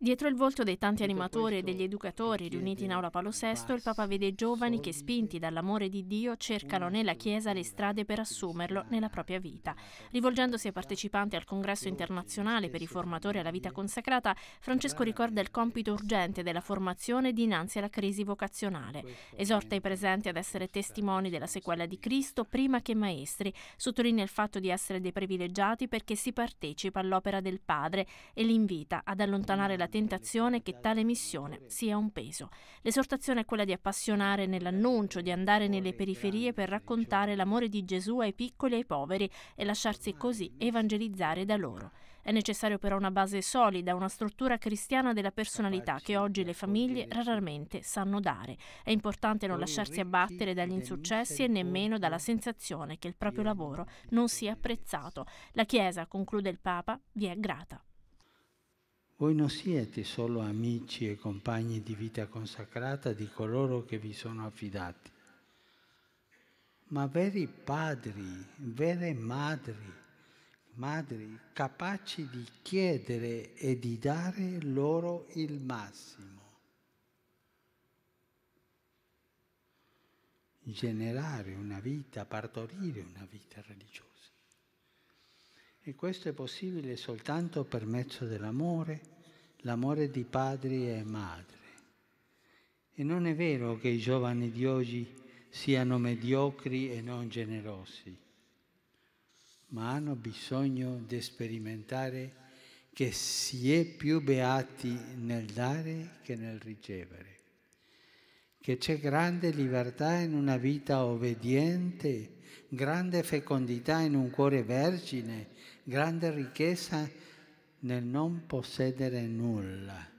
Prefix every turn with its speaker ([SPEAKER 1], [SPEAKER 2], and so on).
[SPEAKER 1] Dietro il volto dei tanti animatori e degli educatori riuniti in aula Paolo VI, il Papa vede giovani che, spinti dall'amore di Dio, cercano nella Chiesa le strade per assumerlo nella propria vita. Rivolgendosi ai partecipanti al congresso internazionale per i formatori alla vita consacrata, Francesco ricorda il compito urgente della formazione dinanzi alla crisi vocazionale. Esorta i presenti ad essere testimoni della sequela di Cristo prima che maestri, sottolinea il fatto di essere dei privilegiati perché si partecipa all'opera del Padre e li invita ad allontanare la tentazione che tale missione sia un peso. L'esortazione è quella di appassionare nell'annuncio, di andare nelle periferie per raccontare l'amore di Gesù ai piccoli e ai poveri e lasciarsi così evangelizzare da loro. È necessario però una base solida, una struttura cristiana della personalità che oggi le famiglie raramente sanno dare. È importante non lasciarsi abbattere dagli insuccessi e nemmeno dalla sensazione che il proprio lavoro non sia apprezzato. La Chiesa, conclude il Papa, vi è grata.
[SPEAKER 2] Voi non siete solo amici e compagni di vita consacrata di coloro che vi sono affidati, ma veri padri, vere madri, madri capaci di chiedere e di dare loro il massimo. Generare una vita, partorire una vita religiosa. E questo è possibile soltanto per mezzo dell'amore, l'amore di padri e madri. E non è vero che i giovani di oggi siano mediocri e non generosi, ma hanno bisogno di sperimentare che si è più beati nel dare che nel ricevere che c'è grande libertà in una vita obbediente, grande fecondità in un cuore vergine, grande ricchezza nel non possedere nulla.